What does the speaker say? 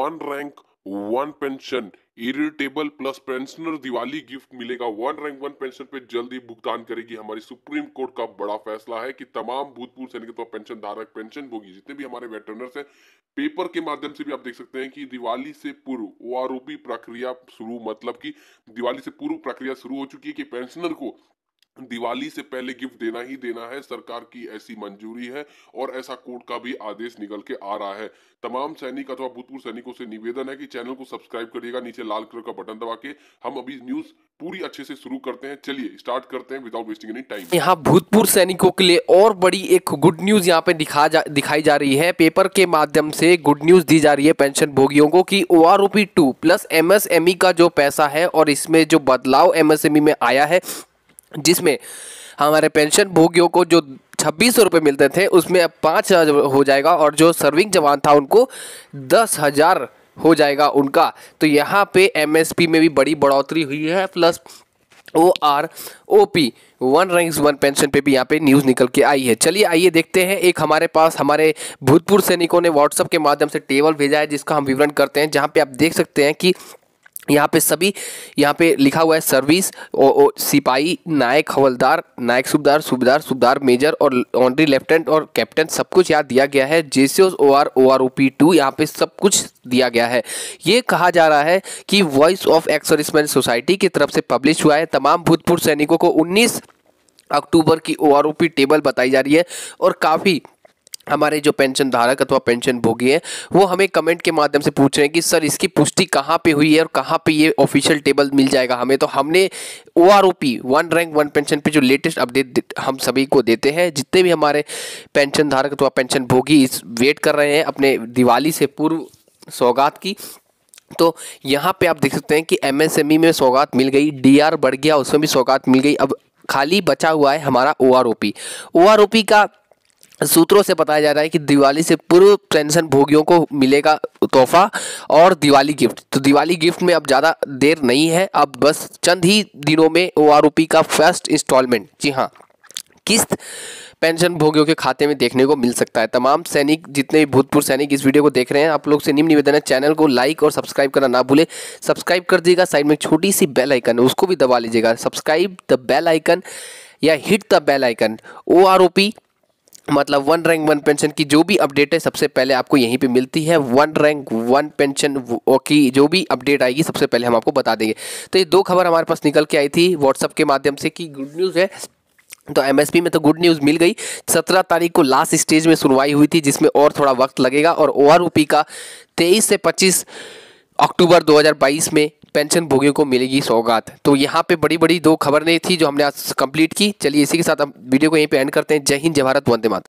one rank one pension irritable plus pensioner Diwali gift मिलेगा one rank one pension पे जल्दी भुगतान करेगी हमारी सुप्रीम कोर्ट का बड़ा फैसला है कि तमाम भूतपूर्व सैनिक तो पेंशन धारक पेंशन भोगी जितने भी हमारे वेटरनर्स हैं पेपर के माध्यम से भी आप देख सकते हैं कि दिवाली से पूर्व ओ प्रक्रिया शुरू मतलब कि दिवाली से पूर्व प्रक्रिया शुरू हो चुकी है कि पेंशनर को दिवाली से पहले गिफ्ट देना ही देना है सरकार की ऐसी मंजूरी है और ऐसा कोर्ट का भी आदेश निकल के आ रहा है तमाम सैनिक अथवा भूतपूर्व सैनिकों से निवेदन है कि चैनल को सब्सक्राइब करिएगा नीचे लाल कलर का बटन दबा के हम अभी न्यूज पूरी अच्छे से शुरू करते हैं चलिए स्टार्ट करते हैं विदाउट वेस्टिंग एनी टाइम यहाँ भूतपूर्व सैनिकों के लिए और बड़ी एक गुड न्यूज यहाँ पे दिखा जा दिखाई जा रही है पेपर के माध्यम से गुड न्यूज दी जा रही है पेंशन भोगियों को कि O R O P two plus M S M E का जो पैसा है और इसमें जो बदलाव एम एस एम ई में आया है जिसमें हमारे पेंशन भोगियों को जो छब्बीस सौ रुपये मिलते थे उसमें अब पाँच हज़ार हो जाएगा और जो सर्विंग जवान था उनको दस हज़ार हो जाएगा उनका तो यहाँ पे एमएसपी में भी बड़ी बढ़ोतरी हुई है plus O R O P one ranks one pension पे भी यहाँ पे न्यूज़ निकल के आई है चलिए आइए देखते हैं एक हमारे पास हमारे भूतपूर्व सैनिकों ने व्हाट्सअप के माध्यम से टेबल भेजा है जिसका हम विवरण करते हैं जहाँ पे आप देख सकते हैं कि यहाँ पे सभी यहाँ पे लिखा हुआ है सर्विस ओ, सिपाही नायक हवलदार नायक सुबदार सुबदार सुबदार मेजर और ऑनरी लेफ्टिनेंट और कैप्टन सब कुछ यहाँ दिया गया है C O R O R O P two यहाँ पे सब कुछ दिया गया है ये कहा जा रहा है कि वॉइस ऑफ एक्सरिसमैन सोसाइटी की तरफ से पब्लिश हुआ है तमाम भूतपूर्व सैनिकों को उन्नीस अक्टूबर की ओ टेबल बताई जा रही है और काफ़ी हमारे जो पेंशन धारक अथवा पेंशन भोगी हैं वो हमें कमेंट के माध्यम से पूछ रहे हैं कि सर इसकी पुष्टि कहाँ पे हुई है और कहाँ पे ये ऑफिशियल टेबल मिल जाएगा हमें तो हमने O R O P one rank one pension पे जो लेटेस्ट अपडेट हम सभी को देते हैं जितने भी हमारे पेंशन धारक अथवा पेंशन भोगी इस वेट कर रहे हैं अपने दिवाली से पूर्व सौगात की तो यहाँ पर आप देख सकते हैं कि ई e में सौगात मिल गई डी बढ़ गया उसमें भी सौगात मिल गई अब खाली बचा हुआ है हमारा O R O P O R O P का सूत्रों से बताया जा रहा है कि दिवाली से पूर्व पेंशन भोगियों को मिलेगा तोहफा और दिवाली गिफ्ट तो दिवाली गिफ्ट में अब ज़्यादा देर नहीं है अब बस चंद ही दिनों में ओ का फर्स्ट इंस्टॉलमेंट जी हाँ किस्त पेंशन भोगियों के खाते में देखने को मिल सकता है तमाम सैनिक जितने भी भूतपूर्व सैनिक इस वीडियो को देख रहे हैं आप लोग से निम्न निवेदन है चैनल को लाइक और सब्सक्राइब करना ना भूले सब्सक्राइब कर दीजिएगा साइड में छोटी सी बेल आइकन है उसको भी दबा लीजिएगा सब्सक्राइब द बेल आइकन या hit the bell icon O R O P मतलब वन रैंक वन पेंशन की जो भी अपडेट है सबसे पहले आपको यहीं पे मिलती है वन रैंक वन पेंशन की जो भी अपडेट आएगी सबसे पहले हम आपको बता देंगे तो ये दो खबर हमारे पास निकल के आई थी व्हाट्सअप के माध्यम से कि गुड न्यूज़ है तो एमएसपी में तो गुड न्यूज़ मिल गई सत्रह तारीख को लास्ट स्टेज में सुनवाई हुई थी जिसमें और थोड़ा वक्त लगेगा और ओ का तेईस से पच्चीस अक्टूबर 2022 में पेंशन भोगियों को मिलेगी सौगात तो यहाँ पे बड़ी बड़ी दो खबर नहीं थी जो हमने आज कंप्लीट की चलिए इसी के साथ हम वीडियो को यहीं पे एंड करते हैं जय हिंद जवाहरत वंदे मात